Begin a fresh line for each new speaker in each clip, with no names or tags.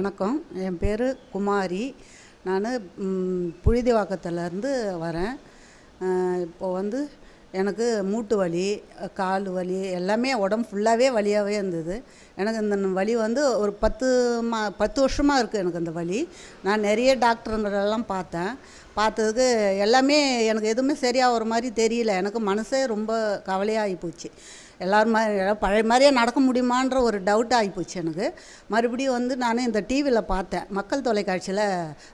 வணக்கம் என் பேர் குமாரி நான் புழுதிவாக்கத்துலேருந்து வரேன் இப்போது வந்து எனக்கு மூட்டு வலி கால் வலி எல்லாமே உடம்பு ஃபுல்லாகவே வலியாகவே இருந்தது எனக்கு இந்த வலி வந்து ஒரு பத்து மா பத்து வருஷமாக இருக்குது எனக்கு அந்த வலி நான் நிறைய டாக்டருங்களெல்லாம் பார்த்தேன் பார்த்ததுக்கு எல்லாமே எனக்கு எதுவுமே சரியாக ஒரு மாதிரி தெரியல எனக்கு மனசே ரொம்ப கவலையாகி போச்சு எல்லோரும் மாதிரி பழைய மாதிரியே நடக்க முடியுமான்ற ஒரு டவுட் ஆகிப்போச்சு எனக்கு மறுபடியும் வந்து நான் இந்த டிவியில் பார்த்தேன் மக்கள் தொலைக்காட்சியில்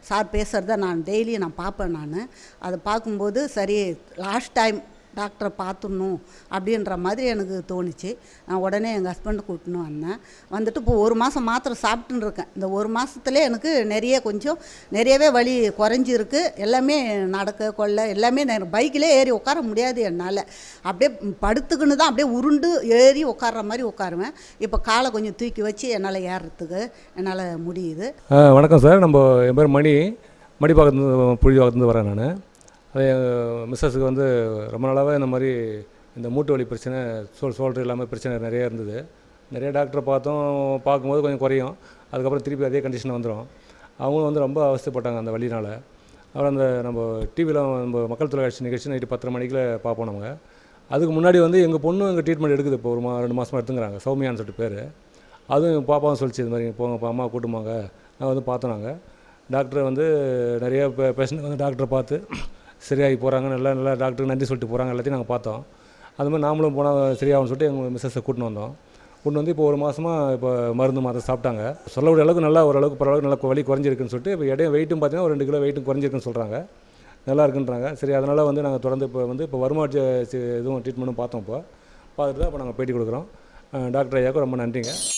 சார் பேசுகிறத நான் டெய்லியும் நான் பார்ப்பேன் நான் அதை பார்க்கும்போது சரி லாஸ்ட் டைம் டாக்டரை பார்த்துடணும் அப்படின்ற மாதிரி எனக்கு தோணுச்சு நான் உடனே எங்கள் ஹஸ்பண்டை கூட்டின்னு வந்தேன் வந்துட்டு இப்போ ஒரு மாதம் மாத்திரை சாப்பிட்டுன்னு இருக்கேன் இந்த ஒரு மாதத்துல எனக்கு நிறைய கொஞ்சம் நிறையவே வழி குறைஞ்சிருக்கு எல்லாமே நடக்க கொள்ள எல்லாமே நான் பைக்கிலே ஏறி உட்கார முடியாது என்னால் அப்படியே படுத்துக்கின்னு தான் அப்படியே உருண்டு ஏறி உட்கார்ற மாதிரி உட்காருவேன் இப்போ காலை கொஞ்சம் தூக்கி வச்சு என்னால் ஏறுறதுக்கு என்னால் முடியுது
வணக்கம் சார் நம்ம என் பேர் மணி மடிப்பாக்கத்துலேருந்து புழுதிவாக்கத்துலேருந்து வரேன் நான் அது மிஸ்ஸஸுக்கு வந்து ரொம்ப நாளாகவே இந்த மாதிரி இந்த மூட்டு வலி பிரச்சனை சோல் சோல்ட்ரு இல்லாமல் பிரச்சனை நிறையா இருந்தது நிறைய டாக்டரை பார்த்தோம் பார்க்கும்போது கொஞ்சம் குறையும் அதுக்கப்புறம் திருப்பி அதே கண்டிஷன் வந்துடும் அவங்களும் வந்து ரொம்ப அவஸ்தைப்பட்டாங்க அந்த வழினால் அப்புறம் அந்த நம்ம டிவியில் நம்ம மக்கள் தொலைக்காட்சி நிகழ்ச்சி நைட்டு பத்தரை மணிக்கில் பார்ப்போம் நம்ம அதுக்கு முன்னாடி வந்து எங்கள் பொண்ணும் எங்கள் ட்ரீட்மெண்ட் எடுக்குது இப்போ ஒரு மா ரெண்டு மாதமாக எடுத்துங்கிறாங்க சௌமியான்னு சொல்லிட்டு பேர் அதுவும் பாப்பாவும் சொல்லிச்சு இது மாதிரி போங்க அம்மா கூட்டுமாங்க நான் வந்து பார்த்தோம் நாங்கள் டாக்டரை வந்து நிறைய பேஷண்ட் வந்து டாக்டரை பார்த்து சரியாகி போகிறாங்க நல்லா நல்லா டாக்டருக்கு நன்றி சொல்லிட்டு போகிறாங்க எல்லாத்தையும் நாங்கள் பார்த்தோம் அது மாதிரி நாமளும் போனால் சரியாகும்னு சொல்லிட்டு எங்கள் மிஸ்ஸஸை கூட்டின்னு வந்தோம் கொண்டு வந்து இப்போ ஒரு மாதமாக இப்போ மருந்து மாதம் சாப்பிட்டாங்க சொல்லக்கூடிய அளவுக்கு நல்லா ஓரளவுக்கு பரவாயில்ல நல்லா வலி குறைஞ்சிருக்குன்னு சொல்லிட்டு இப்போ இடையே வெயிட்டும் பார்த்தீங்கன்னா ஒரு ரெண்டு கிலோ வெயிட்டும் குறைஞ்சிருக்குன்னு சொல்கிறாங்க நல்லா இருக்குன்றாங்க சரி அதனால் வந்து நாங்கள் தொடர்ந்து இப்போ வந்து இப்போ வருமா இதுவும் ட்ரீட்மெண்ட்டும் பார்த்தோம் இப்போ பார்த்துட்டு தான் இப்போ நாங்கள் பேட்டி கொடுக்குறோம் டாக்டர் ஐயாவுக்கு ரொம்ப நன்றிங்க